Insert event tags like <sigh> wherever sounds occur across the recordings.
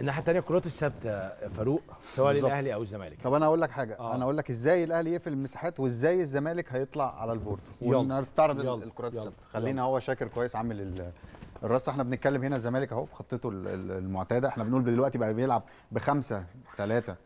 الناحيه الثانيه الكرات الثابته فاروق سواء للاهلي او الزمالك طب انا اقول لك حاجه آه. انا اقول لك ازاي الاهلي يقفل المساحات وازاي الزمالك هيطلع على البورد ونستعرض الكرات الثابته خلينا هو شاكر كويس عامل الراس احنا بنتكلم هنا الزمالك اهو بخطته المعتاده احنا بنقول دلوقتي بقى بيلعب بخمسه ثلاثه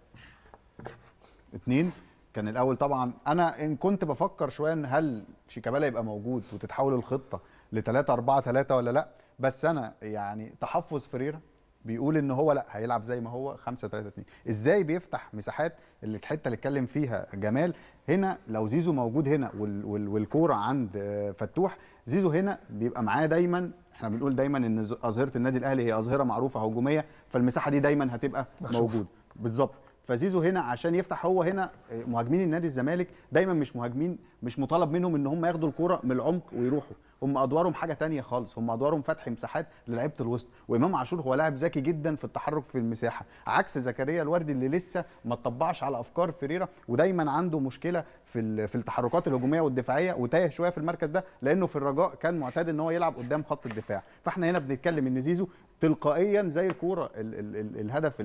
اثنين كان الاول طبعا انا ان كنت بفكر شويه ان هل شيكابالا يبقى موجود وتتحول الخطه ل 3 4 3 ولا لا بس انا يعني تحفظ فريرة بيقول ان هو لا هيلعب زي ما هو 5 3 2 ازاي بيفتح مساحات اللي الحته اللي اتكلم فيها جمال هنا لو زيزو موجود هنا والكوره عند فتوح زيزو هنا بيبقى معاه دايما احنا بنقول دايما ان اظهره النادي الاهلي هي اظهره معروفه هجوميه فالمساحه دي دايما هتبقى موجوده بالظبط فزيزو هنا عشان يفتح هو هنا مهاجمين النادي الزمالك دايما مش مهاجمين مش مطالب منهم ان هم ياخدوا الكوره من العمق ويروحوا هم ادوارهم حاجه تانية خالص هم ادوارهم فتح مساحات للعيبه الوسط وامام عاشور هو لاعب ذكي جدا في التحرك في المساحه عكس زكريا الوردي اللي لسه ما طبعش على افكار فيريرا ودايما عنده مشكله في في التحركات الهجوميه والدفاعيه وتايه شويه في المركز ده لانه في الرجاء كان معتاد ان هو يلعب قدام خط الدفاع فاحنا هنا بنتكلم ان زيزو تلقائيا زي الكوره ال ال ال الهدف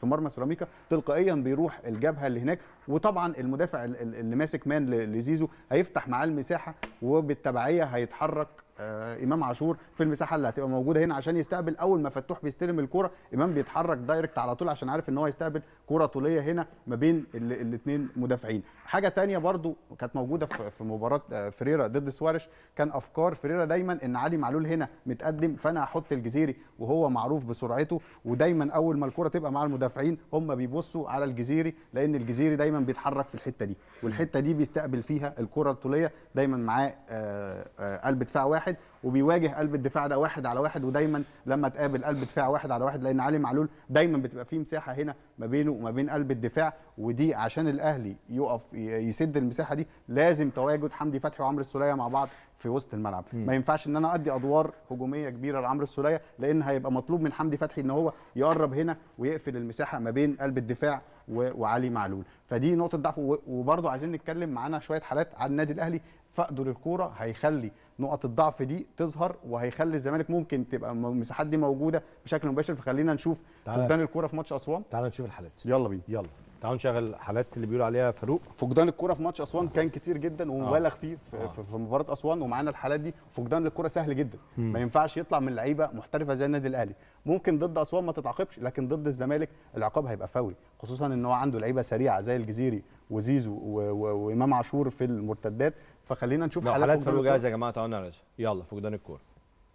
في مرمى سيراميكا تلقائيا بيروح الجبهه اللي هناك وطبعا المدافع اللي ماسك مان لزيزو هيفتح معاه المساحه وبالتبعيه هيتحرك آه، امام عاشور في المساحه اللي هتبقى موجوده هنا عشان يستقبل اول ما فتوح بيستلم الكوره امام بيتحرك دايركت على طول عشان عارف ان هو يستقبل كوره طوليه هنا ما بين الاثنين مدافعين حاجه تانية برضو كانت موجوده في مباراه آه، فريرا ضد سوارش كان افكار فريرا دايما ان علي معلول هنا متقدم فانا هحط الجزيري وهو معروف بسرعته ودايما اول ما الكوره تبقى مع المدافعين هم بيبصوا على الجزيري لان الجزيري دايما بيتحرك في الحته دي والحته دي بيستقبل فيها الكره الطوليه دايما معاه آه، قلب دفاع واحد واحد وبيواجه قلب الدفاع ده واحد على واحد ودايما لما تقابل قلب دفاع واحد على واحد لان علي معلول دايما بتبقى فيه مساحه هنا ما بينه وما بين قلب الدفاع ودي عشان الاهلي يقف يسد المساحه دي لازم تواجد حمدي فتحي وعمرو السوليه مع بعض في وسط الملعب م. ما ينفعش ان انا ادي ادوار هجوميه كبيره لعمرو السوليه لان هيبقى مطلوب من حمدي فتحي ان هو يقرب هنا ويقفل المساحه ما بين قلب الدفاع وعلي معلول فدي نقطه ضعف وبرده عايزين نتكلم معانا شويه حالات عن النادي الاهلي فقده للكوره هيخلي نقط الضعف دي تظهر وهيخلي الزمالك ممكن تبقى المساحات دي موجوده بشكل مباشر فخلينا نشوف فقدان الكوره في ماتش اسوان تعال نشوف الحالات يلا بينا يلا تعالوا نشغل حالات اللي بيقولوا عليها فاروق فقدان الكره في ماتش اسوان كان كتير جدا آه. ومبالغ فيه في, آه. في مباراه اسوان ومعانا الحالات دي فقدان الكره سهل جدا ما ينفعش يطلع من لعيبه محترفه زي النادي الاهلي ممكن ضد اسوان ما تتعاقبش لكن ضد الزمالك العقاب هيبقى فوري خصوصا ان هو عنده لعيبه سريعه زي الجزيري وزيزو وامام عاشور في المرتدات فخلينا نشوف حالات, حالات فاروق جاهزه يا جماعه تعالوا نعرضها يلا فقدان الكوره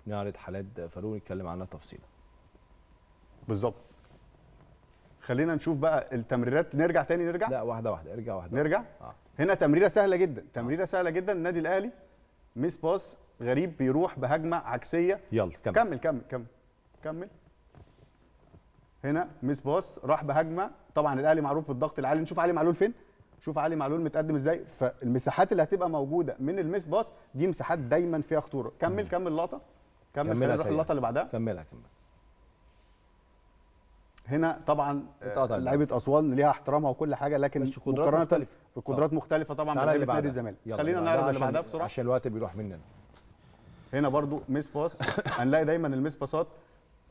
نعرض حالات فاروق نتكلم عنها تفصيلا بالظبط خلينا نشوف بقى التمريرات نرجع تاني نرجع لا واحده واحده ارجع واحده نرجع آه. هنا تمريره سهله جدا آه. تمريره آه. سهله جدا النادي الاهلي ميس باس غريب بيروح بهجمه عكسيه يلا كمل كمل كمل كمل, كمل. هنا ميس باس راح بهجمه طبعا الاهلي معروف بالضغط العالي نشوف علي معلول فين شوف علي معلول متقدم ازاي فالمساحات اللي هتبقى موجوده من الميس باص دي مساحات دايما فيها خطوره كمل كمل لقطه كمل كمل نروح اللقطه اللي بعدها كملها كمل هنا طبعا آه، لعيبه اسوان ليها احترامها وكل حاجه لكن مقارنه مختلفة. بقدرات مختلفه طبعا من لعيبه نادي الزمالك خلينا نعرض اللي بعدها بسرعه عشان الوقت بيروح مننا هنا برضو ميس باس <laughs> هنلاقي دايما الميس باسات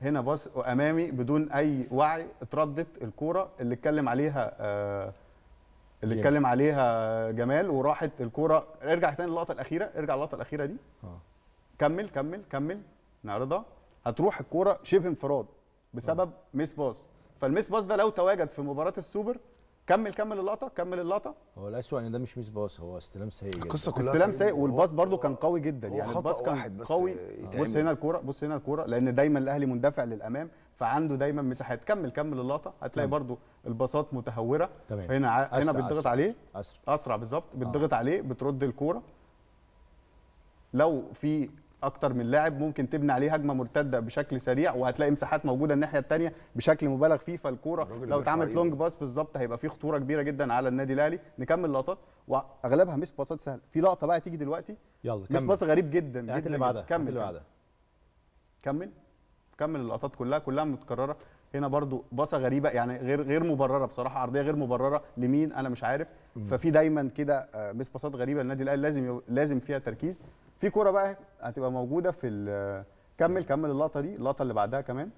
هنا باص امامي بدون اي وعي اتردت الكوره اللي اتكلم عليها آه اللي اتكلم عليها جمال وراحت الكوره ارجع تاني للقطه الاخيره ارجع للقطه الاخيره دي أوه. كمل كمل كمل نعرضها هتروح الكوره شبه انفراد بسبب آه. ميس باس فالميس باس ده لو تواجد في مباراه السوبر كمل كمل اللقطه كمل اللقطه هو الاسوء ان ده مش ميس باس هو استلام سيء جدا القصه كلها استلام سيء والباص برده كان قوي جدا يعني الباص كان واحد بس قوي يتعمل. بص هنا الكوره بص هنا الكوره لان دايما الاهلي مندفع للامام فعنده دايما مساحات كمل كمل اللقطه هتلاقي برضو الباصات متهوره تمام. هنا هنا بتضغط عليه اسرع, أسرع بالظبط آه. بتضغط آه. عليه بترد الكوره لو في اكتر من لاعب ممكن تبني عليه هجمه مرتده بشكل سريع وهتلاقي مساحات موجوده الناحيه الثانيه بشكل مبالغ فيه فالكوره لو اتعملت لونج باس بالظبط هيبقى فيه خطوره كبيره جدا على النادي الاهلي نكمل لقطات واغلبها مس باصات سهله في لقطه بقى تيجي دلوقتي يلا مس باص غريب جدا, جداً اللي بعدها كمل اللي بعدها كمل كمل اللقطات كلها كلها متكرره هنا برضو باصه غريبه يعني غير غير مبرره بصراحه عرضيه غير مبرره لمين انا مش عارف ففي دايما كده آه، مس باصات غريبه النادي الاهلي لازم لازم فيها تركيز في كوره بقى هتبقى موجوده في كمل كمل اللقطه دي اللقطه اللي بعدها كمان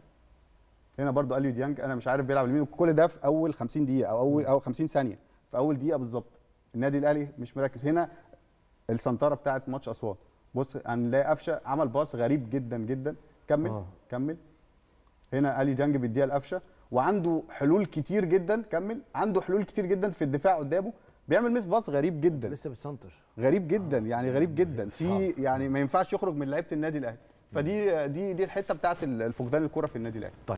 هنا برضو اليو ديانج انا مش عارف بيلعب لمين كل ده في اول 50 دقيقه او اول او 50 ثانيه في اول دقيقه بالظبط النادي الاهلي مش مركز هنا السنتره بتاعت ماتش اسوان بص هنلاقي قفشه عمل باص غريب جدا جدا كمل آه. كمل هنا الي ديانج بيديها القفشه وعنده حلول كتير جدا كمل عنده حلول كتير جدا في الدفاع قدامه بيعمل ميس باص غريب جدا لسه بتسنتر غريب جدا آه. يعني غريب جدا في يعني ما ينفعش يخرج من لعيبه النادي الاهلي فدي دي دي الحته بتاعت الفقدان الكره في النادي الاهلي طيب.